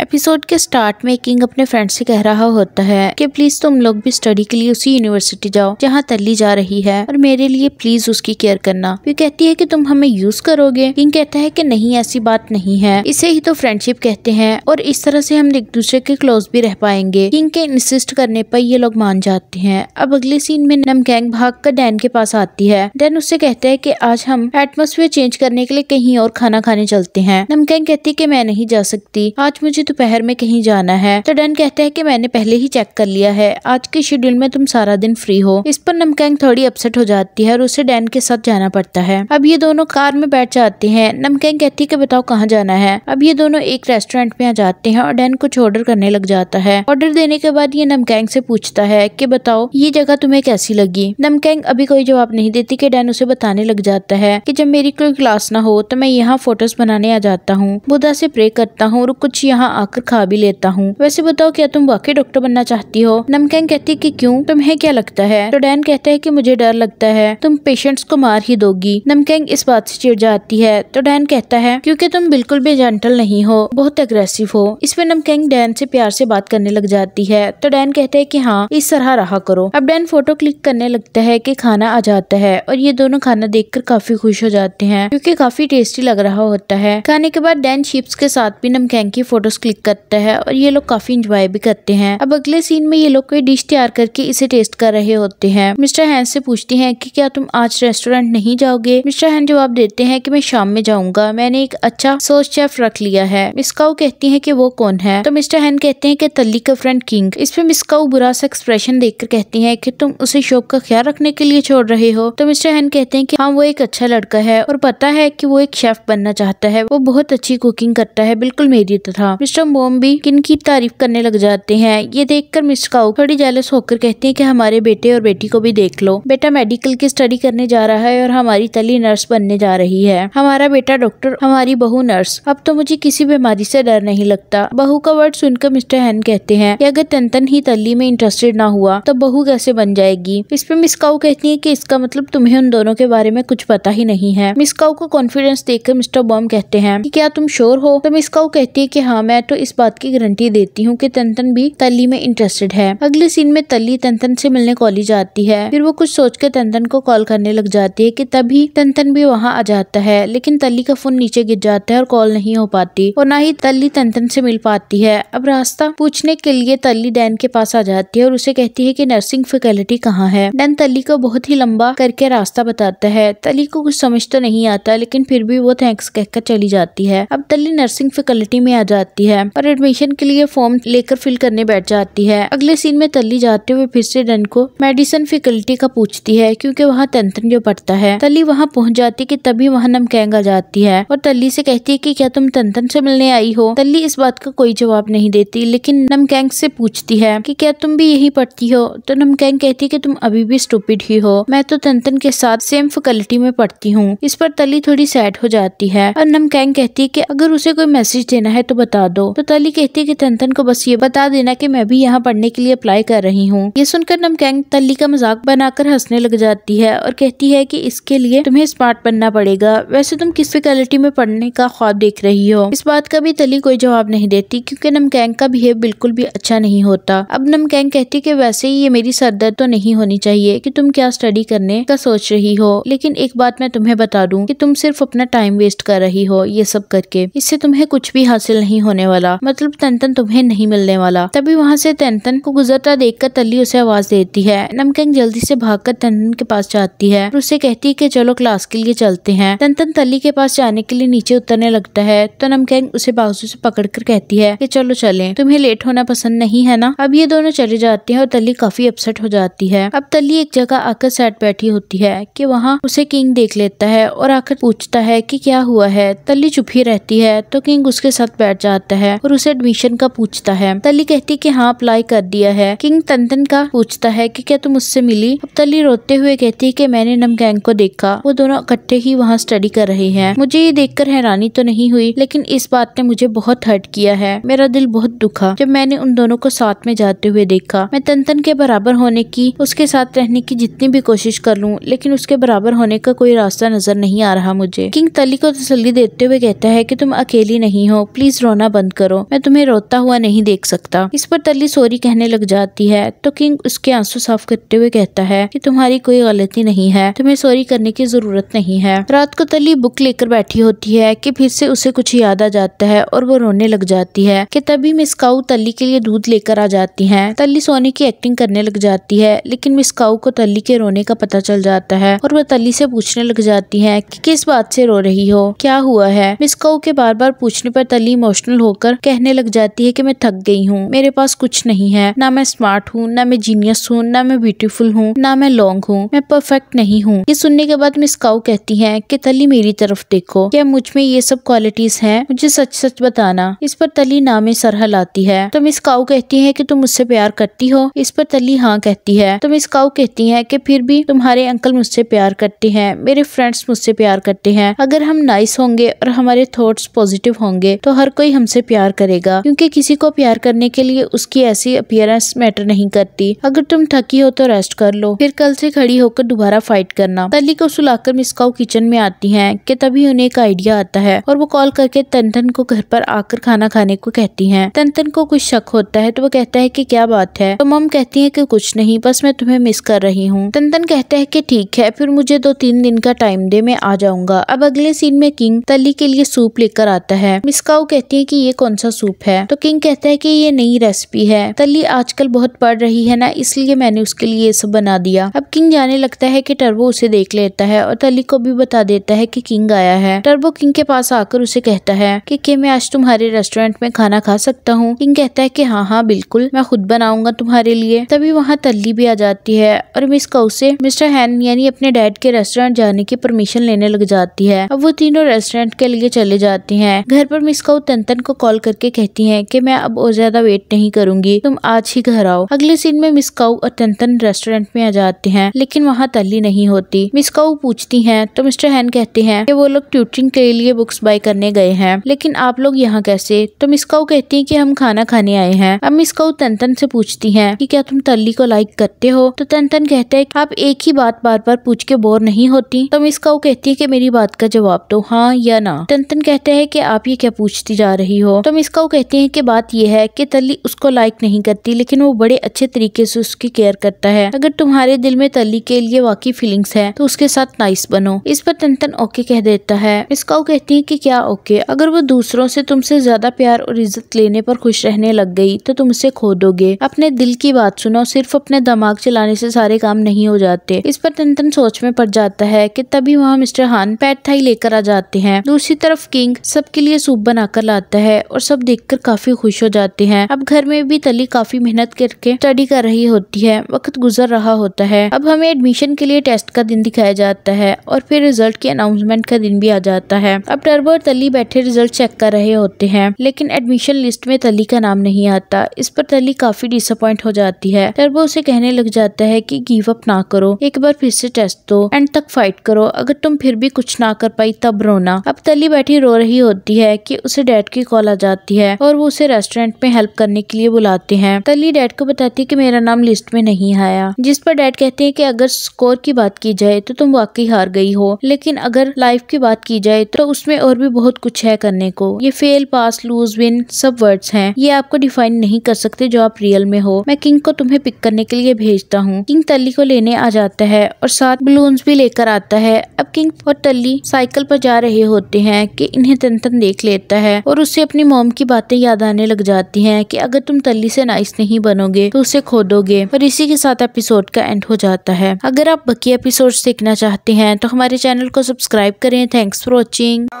episode के start में king अपने फ्रेंड से कह रहा होता है कि प्लीज तुम लोग भी स्टडी के लिए उसी यूनिवर्सिटी जाओ जहाँ तल्ली जा रही है और मेरे लिए प्लीज उसकी केयर करना वो कहती है कि तुम हमें यूज करोगे किंग कहता है कि नहीं ऐसी बात नहीं है इसे ही तो फ्रेंडशिप कहते हैं और इस तरह से हम एक दूसरे के क्लोज भी रह पाएंगे किंग के इंसिस्ट करने पर ये लोग मान जाते हैं अब अगले सीन में नमकैंग भाग कर डैन के पास आती है डैन उससे कहते हैं की आज हम एटमोसफेयर चेंज करने के लिए कहीं और खाना खाने चलते हैं नमकैंग कहती है की मैं नहीं जा सकती आज मुझे दोपहर तो में कहीं जाना है तो डन कहते हैं कि मैंने पहले ही चेक कर लिया है आज के शेड्यूल में तुम सारा दिन फ्री हो इस पर नमकैंग थोड़ी अपसेट हो जाती है और उसे डैन के साथ जाना पड़ता है अब ये दोनों कार में बैठ जाते हैं नमकैंग कहती है कि बताओ कहाँ जाना है अब ये दोनों एक रेस्टोरेंट में आ जाते हैं और डैन कुछ ऑर्डर करने लग जाता है ऑर्डर देने के बाद ये नमकैंग से पूछता है की बताओ ये जगह तुम्हे कैसी लगी नमकैंग अभी कोई जवाब नहीं देती की डैन उसे बताने लग जाता है की जब मेरी कोई क्लास ना हो तो मैं यहाँ फोटोज बनाने आ जाता हूँ बुधा से प्रे करता हूँ और कुछ यहाँ आकर खा भी लेता हूँ वैसे बताओ क्या तुम वाकई डॉक्टर बनना चाहती हो नमकैन कहती है की क्यूँ तुम्हें क्या लगता है तो डैन कहता है की मुझे डर लगता है तुम पेशेंट्स को मार ही दोगी नमकैंग इस बात से चिड़ जाती है तो डैन कहता है क्योंकि तुम बिल्कुल भी जेंटल नहीं हो बहुत अग्रेसिव हो इस पर नमकैंग डैन से प्यार से बात करने लग जाती है तो डैन कहते हैं की हाँ इस तरह रहा करो अब डैन फोटो क्लिक करने लगता है की खाना आ जाता है और ये दोनों खाना कर काफी खुश हो जाते हैं क्यूँकी काफी टेस्टी लग रहा होता है खाने के बाद डैन शिप्स के साथ भी नमकैंग की फोटोज क्लिक करता है और ये लोग काफी इंजॉय भी करते हैं अब अगले सीन में ये लोग कोई डिश तैयार करके इसे टेस्ट कर रहे होते हैं मिस्टर हैन से पूछते हैं की क्या तुम आज रेस्टोरेंट नहीं जाओगे मिस्टर हैन जवाब देते हैं की मैं शाम में जाऊंगा मैंने एक अच्छा सोच चेफ रख लिया है मिसकाऊ कहती है की वो कौन है तो मिस्टर हैन कहते हैं की तल्ली का फ्रेंड किंग पे मिसकाऊ बुरा सा एक्सप्रेशन कर कहती है की तुम उसे शौक का ख्याल रखने के लिए छोड़ रहे हो तो मिस्टर हैन कहते हैं की हाँ वो एक अच्छा लड़का है और पता है की वो एक शेफ बनना चाहता है वो बहुत अच्छी कुकिंग करता है बिल्कुल मेरी तरह मिस्टर बॉम भी किन की तारीफ करने लग जाते हैं ये देखकर मिस्टर काउ थोड़ी जेलस होकर कहती है कि हमारे बेटे और बेटी को भी देख लो बेटा मेडिकल की स्टडी करने जा रहा है और हमारी तली नर्स बनने जा रही है हमारा बेटा डॉक्टर हमारी बहू नर्स अब तो मुझे किसी बीमारी से डर नहीं लगता बहू का वर्ड सुनकर मिस्टर हैन कहते हैं कि अगर तन ही तली में इंटरेस्टेड ना हुआ तो बहू कैसे बन जाएगी इस पर मिस काउ कहती है की इसका मतलब तुम्हें उन दोनों के बारे में कुछ पता ही नहीं है मिस काउ को कॉन्फिडेंस देकर मिस्टर बॉम कहते हैं की क्या तुम श्योर हो तो मिस काउ कहती है की हाँ मैं तो इस बात की गारंटी देती हूँ कि तंतन भी तली में इंटरेस्टेड है अगले सीन में तली तंतन से मिलने कॉलेज आती है फिर वो कुछ सोच कर तंतन को कॉल करने लग जाती है कि तभी तंतन भी वहाँ आ जाता है लेकिन तली का फोन नीचे गिर जाता है और कॉल नहीं हो पाती और ना ही तली तंतन से मिल पाती है अब रास्ता पूछने के लिए तली डैन के पास आ जाती है और उसे कहती है की नर्सिंग फैकल्टी कहाँ है डैन तली को बहुत ही लंबा करके रास्ता बताता है तली को कुछ समझ तो नहीं आता लेकिन फिर भी वो थैंक्स कहकर चली जाती है अब तली नर्सिंग फैकल्टी में आ जाती है है और एडमिशन के लिए फॉर्म लेकर फिल करने बैठ जाती है अगले सीन में तली जाते हुए फिर से डन को मेडिसिन फैकल्टी का पूछती है क्योंकि वहाँ तंत्र जो पड़ता है तली वहाँ पहुँच जाती की तभी वहाँ आ जाती है और तली से कहती है की क्या तुम तंत्र से मिलने आई हो तली इस बात का कोई जवाब नहीं देती लेकिन नमकैंग से पूछती है की क्या तुम भी यही पढ़ती हो तो नमकैंग कहती है की तुम अभी भी स्टूपिड ही हो मैं तो तंतन के साथ सेम फैकल्टी में पढ़ती हूँ इस पर तली थोड़ी सैड हो जाती है और नमकैंग कहती है कि अगर उसे कोई मैसेज देना है तो बता दो तो तली कहती है की थनथन को बस ये बता देना की मैं भी यहाँ पढ़ने के लिए अप्लाई कर रही हूँ ये सुनकर नमकैंग तली का मजाक बनाकर हंसने लग जाती है और कहती है की इसके लिए तुम्हें स्मार्ट बनना पड़ेगा वैसे तुम किस फैकल्टी में पढ़ने का ख्वाब देख रही हो इस बात का भी तली कोई जवाब नहीं देती क्योंकि नमकैंग का बिहेव बिल्कुल भी अच्छा नहीं होता अब नमकैंग कहती है कि वैसे ही ये मेरी सरदर्द तो नहीं होनी चाहिए कि तुम क्या स्टडी करने का सोच रही हो लेकिन एक बात मैं तुम्हें बता दूं कि तुम सिर्फ अपना टाइम वेस्ट कर रही हो ये सब करके इससे तुम्हें कुछ भी हासिल नहीं होने होने वाला मतलब तनतन तुम्हें नहीं मिलने वाला तभी वहाँ से तनतन को गुजरता देखकर तली उसे आवाज देती है नमकंग जल्दी से भागकर तनतन के पास जाती है और उसे कहती है कि चलो क्लास के लिए चलते हैं तनतन तली के पास जाने के लिए नीचे उतरने लगता है तो नमकंग उसे बाजू से पकड़कर कहती है कि चलो चले तुम्हें लेट होना पसंद नहीं है ना अब ये दोनों चले जाते हैं और तली काफी अपसेट हो जाती है अब तली एक जगह आकर सेट बैठी होती है कि वहाँ उसे किंग देख लेता है और आकर पूछता है कि क्या हुआ है तली चुप ही रहती है तो किंग उसके साथ बैठ जाता है जाता है और उसे एडमिशन का पूछता है तली कहती की हाँ अप्लाई कर दिया है किंग तंतन का पूछता है की क्या तुम उससे मिली अब तली रोते हुए कहती है की मैंने गैंग को देखा वो दोनों इकट्ठे ही वहाँ स्टडी कर रहे हैं मुझे ये देख हैरानी तो नहीं हुई लेकिन इस बात ने मुझे बहुत हर्ट किया है मेरा दिल बहुत दुखा जब मैंने उन दोनों को साथ में जाते हुए देखा मैं तंतन के बराबर होने की उसके साथ रहने की जितनी भी कोशिश कर लूँ लेकिन उसके बराबर होने का कोई रास्ता नजर नहीं आ रहा मुझे किंग तली को तसली देते हुए कहता है की तुम अकेली नहीं हो प्लीज रोना बंद बंद करो मैं तुम्हें रोता हुआ नहीं देख सकता इस पर तली सोरी कहने लग जाती है तो किंग उसके आंसू साफ करते हुए कहता है कि तुम्हारी कोई गलती नहीं है तुम्हें सॉरी करने की जरूरत नहीं है रात को तली बुक लेकर बैठी होती है की फिर से उसे कुछ याद आ जाता है और वो रोने लग जाती है की तभी मिस तली के लिए दूध लेकर आ जाती है तली सोने की एक्टिंग करने लग जाती है लेकिन मिस को तली के रोने का पता चल जाता है और वह तली से पूछने लग जाती है कि किस बात से रो रही हो क्या हुआ है मिस के बार बार पूछने पर तली इमोशनल हो होकर कहने लग जाती है कि मैं थक गई हूँ मेरे पास कुछ नहीं है ना मैं स्मार्ट हूँ ना मैं जीनियस हूँ ना मैं ब्यूटीफुल हूँ ना मैं लॉन्ग हूँ मैं परफेक्ट नहीं हूँ ये सुनने के बाद मिस काउ कहती है की तली मेरी तरफ देखो क्या मुझ में ये सब क्वालिटीज है मुझे सच सच बताना इस पर तली नामे सरह लाती है तो मिस काउ कहती है की तुम मुझसे प्यार करती हो इस पर तली हाँ कहती है तो मिस काउ कहती है की फिर भी तुम्हारे अंकल मुझसे प्यार करते हैं मेरे फ्रेंड्स मुझसे प्यार करते हैं अगर हम नाइस होंगे और हमारे थॉट्स पॉजिटिव होंगे तो हर कोई हमसे प्यार करेगा क्योंकि किसी को प्यार करने के लिए उसकी ऐसी अपियरेंस मैटर नहीं करती अगर तुम थकी हो तो रेस्ट कर लो फिर कल से खड़ी होकर दोबारा फाइट करना तली को सुलाकर मिसकाऊ किचन में आती है की तभी उन्हें एक आइडिया आता है और वो कॉल करके तंतन को घर पर आकर खाना खाने को कहती है तंतन को कुछ शक होता है तो वो कहता है की क्या बात है तो मम कहती है की कुछ नहीं बस मैं तुम्हें मिस कर रही हूँ तंतन कहता है की ठीक है फिर मुझे दो तीन दिन का टाइम दे मैं आ जाऊंगा अब अगले सीन में किंग तली के लिए सूप लेकर आता है मिसकाऊ कहती है की ये कौन सा सूप है तो किंग कहता है कि ये नई रेसिपी है तली आजकल बहुत पड़ रही है ना इसलिए मैंने उसके लिए ये सब बना दिया अब किंग जाने लगता है कि टर्बो उसे देख लेता है और तली को भी बता देता है कि किंग आया है टर्बो किंग के पास आकर उसे कहता है कि के मैं आज तुम्हारे रेस्टोरेंट में खाना खा सकता हूँ किंग कहता है कि हाँ हाँ बिल्कुल मैं खुद बनाऊंगा तुम्हारे लिए तभी वहाँ तली भी आ जाती है और मिस कौ से मिस्टर हैन यानी अपने डैड के रेस्टोरेंट जाने की परमिशन लेने लग जाती है अब वो तीनों रेस्टोरेंट के लिए चले जाती है घर पर मिस कौ तन को कॉल करके कहती है की मैं अब और ज्यादा वेट नहीं करूंगी तुम आज ही घर आओ अगले सीन में मिस काऊ और तंतन रेस्टोरेंट में आ जाते हैं लेकिन वहाँ तल्ली नहीं होती मिस काऊ पूछती है तो मिस्टर हैन कहते हैं की वो लोग ट्यूटिंग के लिए बुक्स बाय करने गए हैं लेकिन आप लोग यहाँ कैसे तो मिस काऊ कहती है की हम खाना खाने आए हैं अब मिस काऊ तंतन से पूछती है की क्या तुम तली को लाइक करते हो तो तंतन कहते हैं आप एक ही बात बार बार पूछ के बोर नहीं होती तो मिस काऊ कहती है की मेरी बात का जवाब दो हाँ या ना तंतन कहते हैं की आप ये क्या पूछती जा रही हो हो तो मिसकाऊ कहती है की बात यह है की तली उसको लाइक नहीं करती लेकिन वो बड़े अच्छे तरीके से उसकी केयर करता है अगर तुम्हारे दिल में तली के लिए वाकई फीलिंग्स है तो उसके साथ नाइस बनो इस पर टनटन ओके कह देता है मिसकाऊ कहती है की क्या ओके अगर वो दूसरों से तुमसे ज्यादा प्यार और इज्जत लेने पर खुश रहने लग गई तो तुम उसे खो दोगे अपने दिल की बात सुनो सिर्फ अपने दिमाग चलाने से सारे काम नहीं हो जाते इस पर टनटन सोच में पड़ जाता है कि तभी वहाँ मिस्टर हान पैट थाई लेकर आ जाते हैं दूसरी तरफ किंग सबके लिए सूप बनाकर लाता है है और सब देखकर काफी खुश हो जाते हैं अब घर में भी तली काफी मेहनत करके स्टडी कर रही होती है वक्त गुजर रहा होता है अब हमें एडमिशन के लिए टेस्ट का दिन दिखाया जाता है और फिर रिजल्ट की अनाउंसमेंट का दिन भी आ जाता है अब टर्बो और तली बैठे रिजल्ट चेक कर रहे होते हैं लेकिन एडमिशन लिस्ट में तली का नाम नहीं आता इस पर तली काफी डिसअपॉइंट हो जाती है टर्बो उसे कहने लग जाता है की गिव अप ना करो एक बार फिर से टेस्ट दो एंड तक फाइट करो अगर तुम फिर भी कुछ ना कर पाई तब रोना अब तली बैठी रो रही होती है की उसे डैड की कॉल वाला जाती है और वो उसे रेस्टोरेंट में हेल्प करने के लिए बुलाते हैं तली डैड को बताती है कि मेरा नाम लिस्ट में नहीं आया जिस पर डैड कहते हैं कि अगर स्कोर की बात की जाए तो तुम वाकई हार गई हो लेकिन अगर लाइफ की बात की जाए तो उसमें और भी बहुत कुछ है करने को ये फेल पास लूज विन सब वर्ड्स हैं ये आपको डिफाइन नहीं कर सकते जो आप रियल में हो मैं किंग को तुम्हें पिक करने के लिए भेजता हूँ किंग तली को लेने आ जाता है और साथ बलून्स भी लेकर आता है अब किंग और तली साइकिल पर जा रहे होते हैं कि इन्हें तन देख लेता है और उसे अपनी मोम की बातें याद आने लग जाती हैं कि अगर तुम तली से नाइस नहीं बनोगे तो उसे खोदोगे और इसी के साथ एपिसोड का एंड हो जाता है अगर आप बाकी एपिसोड देखना चाहते हैं तो हमारे चैनल को सब्सक्राइब करें थैंक्स फॉर वॉचिंग